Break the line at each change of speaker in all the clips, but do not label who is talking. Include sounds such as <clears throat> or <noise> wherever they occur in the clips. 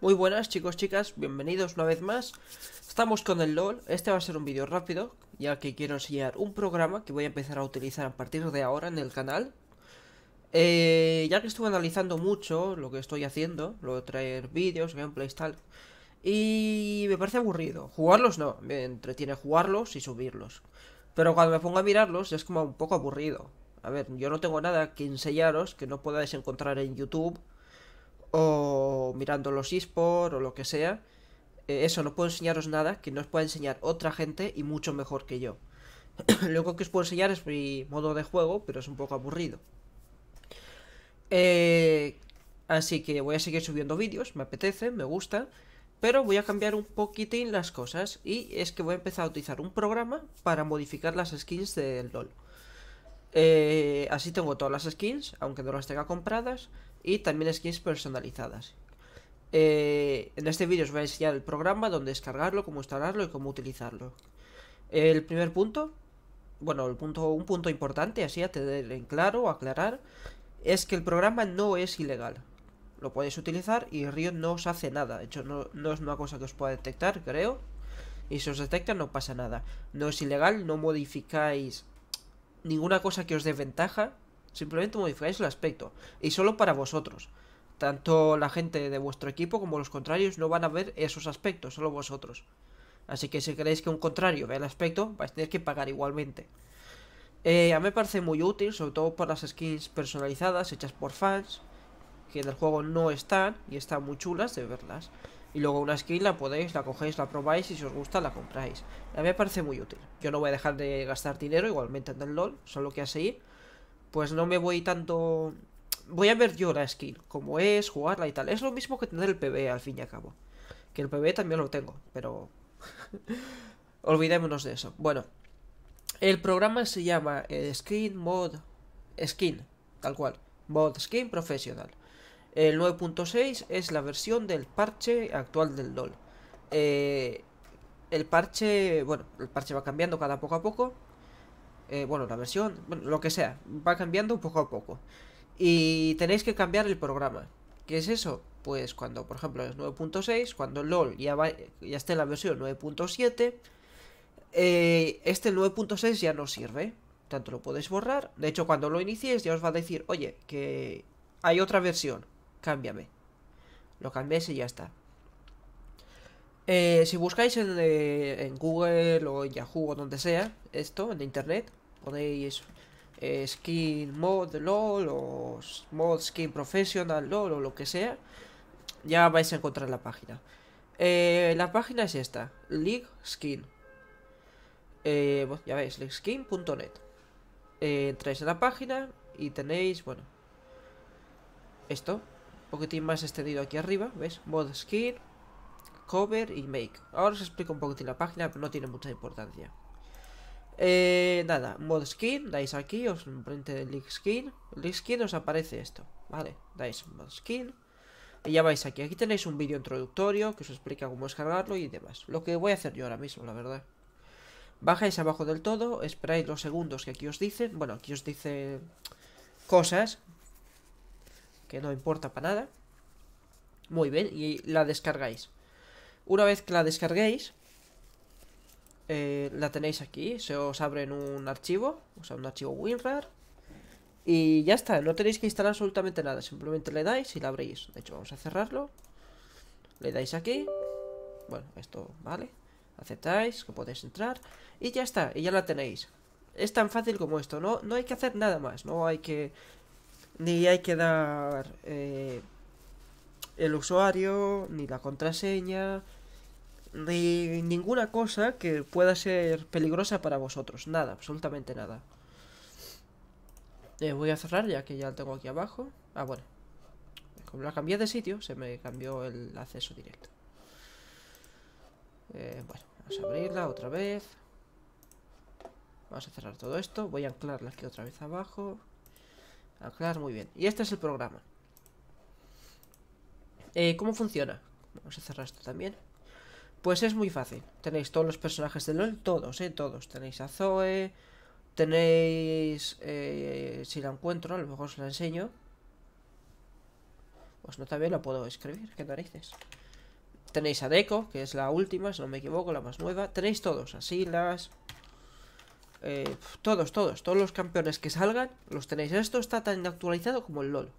Muy buenas chicos, chicas, bienvenidos una vez más Estamos con el LOL, este va a ser un vídeo rápido Ya que quiero enseñar un programa que voy a empezar a utilizar a partir de ahora en el canal eh, Ya que estuve analizando mucho lo que estoy haciendo Lo traer vídeos, gameplays, tal Y me parece aburrido Jugarlos no, me entretiene jugarlos y subirlos Pero cuando me pongo a mirarlos es como un poco aburrido A ver, yo no tengo nada que enseñaros que no podáis encontrar en YouTube o mirando los eSports o lo que sea. Eh, eso no puedo enseñaros nada que no os pueda enseñar otra gente y mucho mejor que yo. <clears throat> lo único que os puedo enseñar es mi modo de juego, pero es un poco aburrido. Eh, así que voy a seguir subiendo vídeos, me apetece, me gusta. Pero voy a cambiar un poquitín las cosas y es que voy a empezar a utilizar un programa para modificar las skins del LOL. Eh, así tengo todas las skins, aunque no las tenga compradas, y también skins personalizadas. Eh, en este vídeo os voy a enseñar el programa, dónde descargarlo, cómo instalarlo y cómo utilizarlo. El primer punto, bueno, el punto, un punto importante, así a tener en claro, aclarar, es que el programa no es ilegal. Lo podéis utilizar y Riot no os hace nada. De hecho, no, no es una cosa que os pueda detectar, creo. Y si os detecta no pasa nada. No es ilegal, no modificáis ninguna cosa que os desventaja, simplemente modificáis el aspecto, y solo para vosotros. Tanto la gente de vuestro equipo como los contrarios no van a ver esos aspectos, solo vosotros. Así que si queréis que un contrario vea el aspecto, vais a tener que pagar igualmente. Eh, a mí me parece muy útil, sobre todo por las skins personalizadas hechas por fans, que en el juego no están y están muy chulas de verlas. Y luego una skin la podéis, la cogéis, la probáis y si os gusta la compráis. A mí me parece muy útil. Yo no voy a dejar de gastar dinero igualmente en el LOL, solo que así pues no me voy tanto... Voy a ver yo la skin, cómo es, jugarla y tal. Es lo mismo que tener el PB al fin y al cabo. Que el PB también lo tengo, pero... <laughs> Olvidémonos de eso. Bueno, el programa se llama eh, Skin Mod... Skin, tal cual. Mod Skin Professional. El 9.6 es la versión del parche actual del LOL. Eh, el parche, bueno, el parche va cambiando cada poco a poco. Eh, bueno, la versión, bueno, lo que sea, va cambiando poco a poco. Y tenéis que cambiar el programa. ¿Qué es eso? Pues cuando, por ejemplo, es 9.6, cuando el LOL ya, esté en la versión 9.7, eh, este 9.6 ya no sirve. Tanto lo podéis borrar. De hecho, cuando lo iniciéis ya os va a decir, oye, que hay otra versión cámbiame. Lo cambiáis y ya está. Eh, si buscáis eh, en, Google o en Yahoo o donde sea esto, en internet, ponéis eh, skin mod LOL o mod skin professional LOL o lo que sea, ya vais a encontrar la página. la página es esta, League Skin. ya veis, leagueskin.net. entráis en la página y tenéis, bueno, esto poquitín más extendido aquí arriba, ¿ves? Mod Skin, Cover y Make. Ahora os explico un poquitín la página, pero no tiene mucha importancia. Eh, nada, Mod Skin, dais aquí, os ponéis el Link Skin. Link Skin os aparece esto, ¿vale? Dais Mod Skin. Y ya vais aquí. Aquí tenéis un vídeo introductorio que os explica cómo descargarlo y demás. Lo que voy a hacer yo ahora mismo, la verdad. Bajáis abajo del todo, esperáis los segundos que aquí os dicen. Bueno, aquí os dice cosas que no importa para nada. Muy bien, y la descargáis. Una vez que la descarguéis, eh, la tenéis aquí, se os abre en un archivo, o sea, un archivo WinRAR. Y ya está, no tenéis que instalar absolutamente nada, simplemente le dais y la abrís. De hecho, vamos a cerrarlo. Le dais aquí. Bueno, esto vale. Aceptáis, que podéis entrar. Y ya está, y ya la tenéis. Es tan fácil como esto, no, no hay que hacer nada más, no hay que ni hay que dar eh, el usuario, ni la contraseña, ni ninguna cosa que pueda ser peligrosa para vosotros. Nada, absolutamente nada. Eh, voy a cerrar ya que ya lo tengo aquí abajo. Ah, bueno. Como la cambié de sitio, se me cambió el acceso directo. Eh, bueno, vamos a abrirla otra vez. Vamos a cerrar todo esto. Voy a anclarla aquí otra vez abajo. Aclarar muy bien. Y este es el programa. Eh, ¿Cómo funciona? Vamos a cerrar esto también. Pues es muy fácil. Tenéis todos los personajes de LOL, todos, eh, todos. Tenéis a Zoe, tenéis... Eh, si la encuentro, a lo mejor os la enseño. Pues no también la puedo escribir, qué narices. Tenéis a Deco, que es la última, si no me equivoco, la más nueva. Tenéis todos, así las... Eh, todos, todos, todos los campeones que salgan, los tenéis. Esto está tan actualizado como el LOL.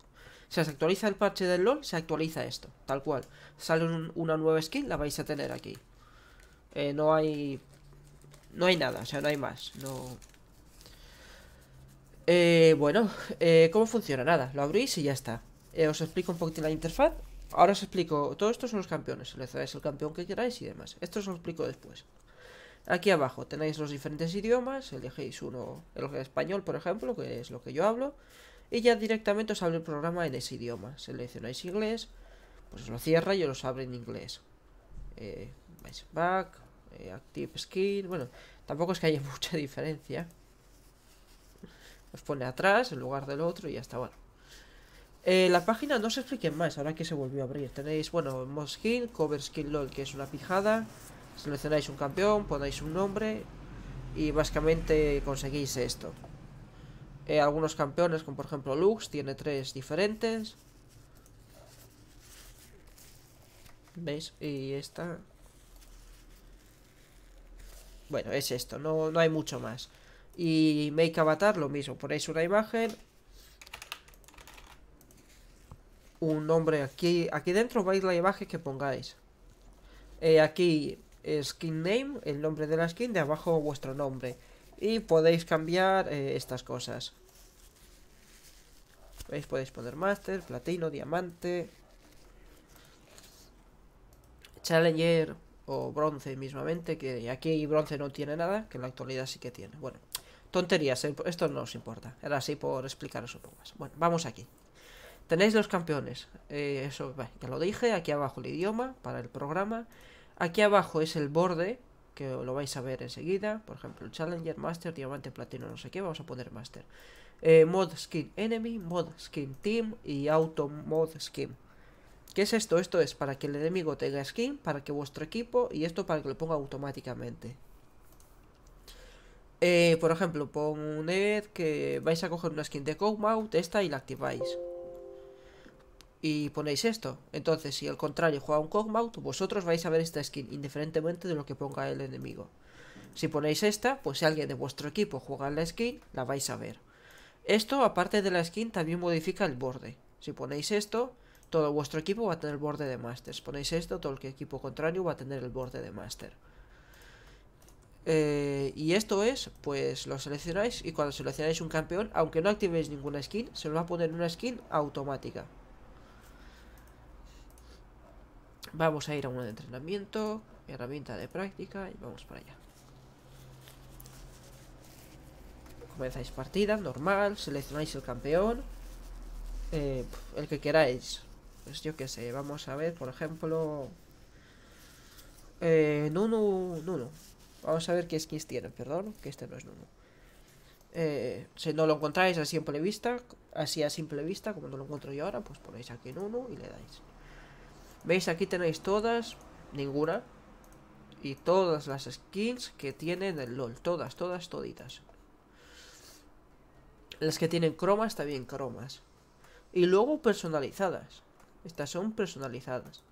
Si se actualiza el parche del LOL, se actualiza esto, tal cual. Sale una nueva skin, la vais a tener aquí. Eh, no hay... No hay nada, o sea, no hay más. No... Eh, bueno, ¿cómo funciona? Nada, lo abrís y ya está. os explico un poquito la interfaz. Ahora os explico, todo esto son los campeones. Seleccionáis el campeón que queráis y demás. Esto os lo explico después. Aquí abajo tenéis los diferentes idiomas, elegéis uno, el español por ejemplo, que es lo que yo hablo, y ya directamente os abre el programa en ese idioma. Seleccionáis inglés, pues lo cierra y os abre en inglés. Eh, back, eh, active Skin, bueno, tampoco es que haya <laughs> mucha diferencia. Os pone atrás en lugar del otro y ya está, bueno. Eh, la página no se explique más, ahora que se volvió a abrir. Tenéis, bueno, Skin, Cover Skin LOL, que es una pijada seleccionáis un campeón, ponéis un nombre y básicamente conseguís esto. Eh, algunos campeones, como por ejemplo Lux, tiene tres diferentes. ¿Veis? Y esta... Bueno, es esto, no, hay mucho más. Y Make Avatar lo mismo, ponéis una imagen, un nombre aquí, aquí dentro vais la imagen que pongáis. Eh, aquí skin name, el nombre de la skin, de abajo vuestro nombre. Y podéis cambiar eh, estas cosas. Podéis poner master, platino, diamante, challenger o bronce mismamente, que aquí bronce no tiene nada, que en la actualidad sí que tiene. Bueno, tonterías, eh, esto no os importa. Era así por explicaros un poco más. Bueno, vamos aquí. Tenéis los campeones. Eh, eso ya lo dije, aquí abajo el idioma para el programa. Aquí abajo es el borde, que lo vais a ver enseguida. Por ejemplo, Challenger, Master, Diamante, Platino, no sé qué. Vamos a poner Master. Eh, mod Skin Enemy, Mod Skin Team y Auto Mod Skin. ¿Qué es esto? Esto es para que el enemigo tenga skin, para que vuestro equipo y esto para que lo ponga automáticamente. Eh, por ejemplo, ed que vais a coger una skin de mount esta y la activáis y ponéis esto. Entonces, si al contrario juega un Kog'Maw vosotros vais a ver esta skin, indiferentemente de lo que ponga el enemigo. Si ponéis esta, pues si alguien de vuestro equipo juega la skin, la vais a ver. Esto, aparte de la skin, también modifica el borde. Si ponéis esto, todo vuestro equipo va a tener el borde de Master. Si ponéis esto, todo el equipo contrario va a tener el borde de Master. Eh, y esto es, pues lo seleccionáis y cuando seleccionáis un campeón, aunque no activéis ninguna skin, se lo va a poner una skin automática. Vamos a ir a uno de entrenamiento, herramienta de práctica y vamos para allá. Comenzáis partida, normal, seleccionáis el campeón, eh, el que queráis. Pues yo qué sé, vamos a ver, por ejemplo... Eh, Nunu, Vamos a ver qué skins tiene, perdón, que este no es Nuno eh, si no lo encontráis a simple vista, así a simple vista, como no lo encuentro yo ahora, pues ponéis aquí Nuno y le dais. Veis, aquí tenéis todas, ninguna. Y todas las skins que tienen el LOL. Todas, todas, toditas. Las que tienen cromas, también cromas. Y luego personalizadas. Estas son personalizadas.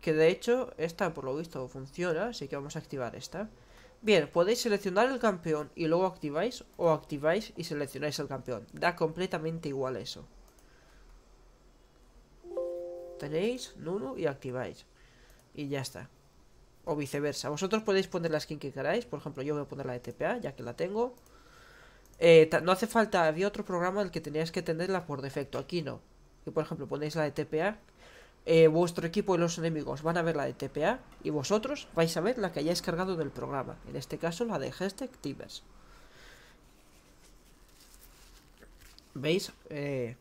Que de hecho, esta por lo visto funciona, así que vamos a activar esta. Bien, podéis seleccionar el campeón y luego activáis o activáis y seleccionáis el campeón. Da completamente igual eso tenéis Nunu y activáis. Y ya está. O viceversa. Vosotros podéis poner la skin que queráis. Por ejemplo, yo voy a poner la de TPA, ya que la tengo. Eh, no hace falta, había otro programa en el que teníais que tenerla por defecto. Aquí no. y por ejemplo ponéis la de TPA. Eh, vuestro equipo y los enemigos van a ver la de TPA. Y vosotros vais a ver la que hayáis cargado del programa. En este caso la de Hashtag Tivers. ¿Veis? Eh,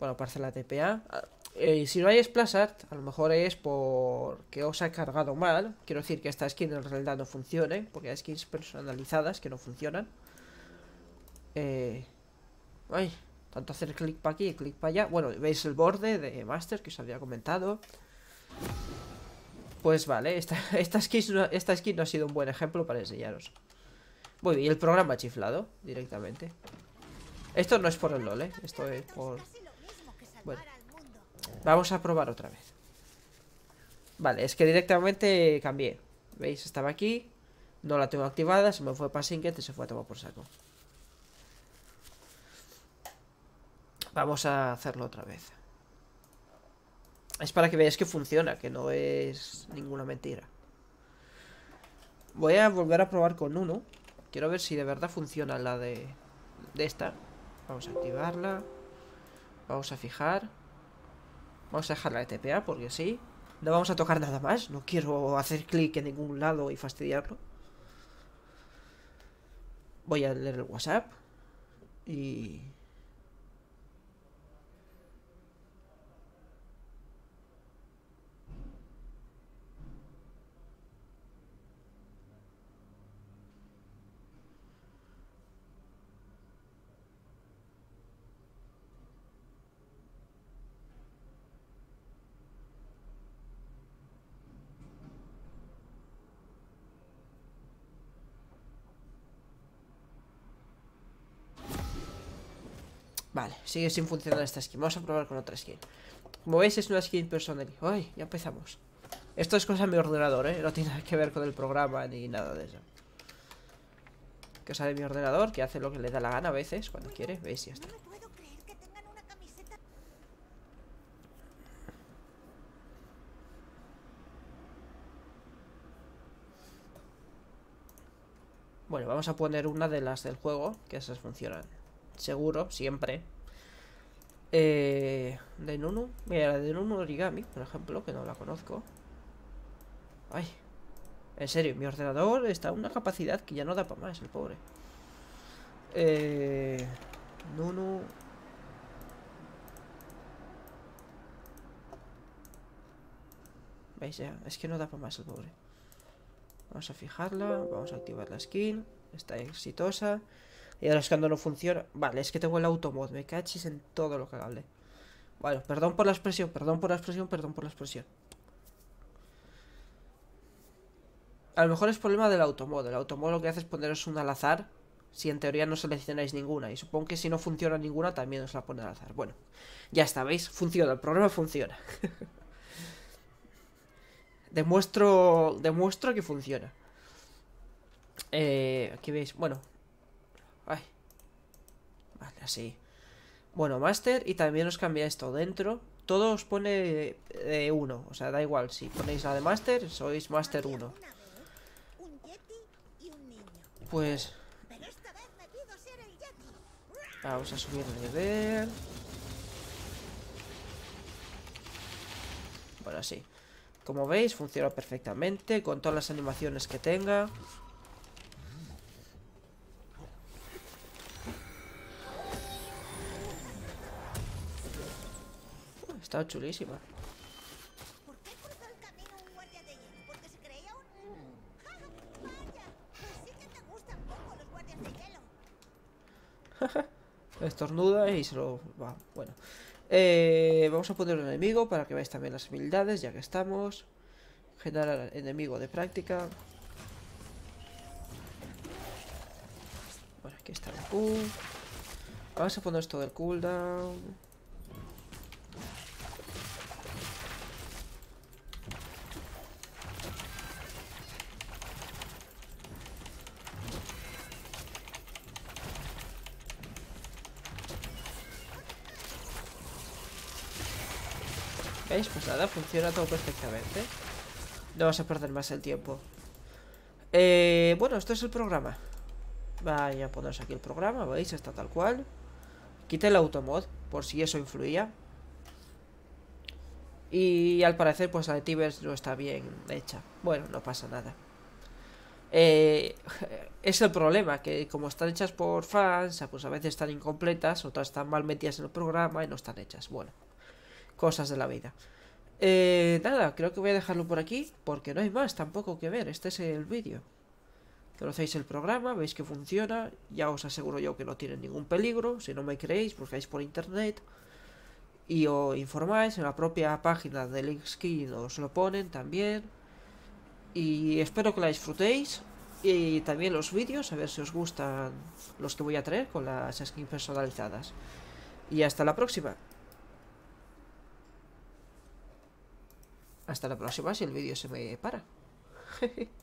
bueno, aparece la e TPA. Ah, eh, si no hay Art a lo mejor es porque os ha cargado mal. Quiero decir que esta skin en realidad no funcione, porque hay skins personalizadas que no funcionan. Eh... tanto hacer clic para aquí y clic para allá. Bueno, veis el borde de Master que os había comentado. Pues vale, <laughs> esta, skin, no ha sido un buen ejemplo para enseñaros. Muy bien, y el programa ha chiflado directamente. Esto no es por el LOL, eh, Esto es por... Vamos a probar otra vez. Vale, es que directamente cambié. ¿Veis? Estaba aquí. No la tengo activada. Se me fue para Sinket y se fue a tomar por saco. Vamos a hacerlo otra vez. Es para que veáis que funciona, que no es ninguna mentira. Voy a volver a probar con uno. Quiero ver si de verdad funciona la de, de esta. Vamos a activarla. Vamos a fijar. Vamos a dejar la e TPA porque sí. No vamos a tocar nada más. No quiero hacer clic en ningún lado y fastidiarlo. Voy a leer el WhatsApp. Y... Vale, sigue sin funcionar esta skin Vamos a probar con otra skin Como veis es una skin personal Ay, ya empezamos Esto es cosa de mi ordenador, ¿eh? No tiene nada que ver con el programa ni nada de eso Cosa de mi ordenador Que hace lo que le da la gana a veces Cuando quiere, veis, ya está Bueno, vamos a poner una de las del juego Que esas funcionan seguro, siempre. Eh, de Nunu. Mira, la de Nunu Origami, por ejemplo, que no la conozco. Ay. En serio, mi ordenador está a una capacidad que ya no da para más, el pobre. Eh, Nunu. ¿Veis ya? Es que no da para más el pobre. Vamos a fijarla, vamos a activar la skin. Está exitosa. Y ahora es cuando no funciona. Vale, es que tengo el automod. Me cachis en todo lo que hable. Bueno, perdón por la expresión, perdón por la expresión, perdón por la expresión. A lo mejor es problema del automod. El automod lo que hace es poneros un al azar. Si en teoría no seleccionáis ninguna. Y supongo que si no funciona ninguna, también os la pone al azar. Bueno, ya está, ¿veis? Funciona, el problema funciona. <laughs> demuestro, demuestro que funciona. Eh, aquí veis, bueno, Vale, así. Bueno, Master y también os cambia esto dentro. Todo os pone de 1, o sea, da igual. Si ponéis la de Master, sois Master 1. Pues... Vamos a subir el nivel. Bueno, así. Como veis, funciona perfectamente con todas las animaciones que tenga. Está chulísima. Estornuda y se lo... va, bueno. Eh, vamos a poner un enemigo para que veáis también las habilidades, ya que estamos. Generar enemigo de práctica. Bueno, aquí está el Q. Vamos a poner esto del cooldown. funciona todo perfectamente. No vas a perder más el tiempo. Eh, bueno, esto es el programa. Vaya, poneros aquí el programa, ¿veis? Está tal cual. Quité el automod, por si eso influía. Y al parecer, pues la de Tibers no está bien hecha. Bueno, no pasa nada. Eh, <laughs> es el problema, que como están hechas por fans, pues a veces están incompletas, otras están mal metidas en el programa y no están hechas. Bueno, cosas de la vida. Eh, nada, creo que voy a dejarlo por aquí porque no hay más tampoco que ver. Este es el vídeo. Conocéis el programa, veis que funciona. Ya os aseguro yo que no tiene ningún peligro. Si no me creéis, buscáis por internet y os informáis. En la propia página del Linkskin os lo ponen también. Y espero que la disfrutéis. Y también los vídeos, a ver si os gustan los que voy a traer con las skins personalizadas. Y hasta la próxima. Hasta la próxima si el vídeo se me para. <laughs>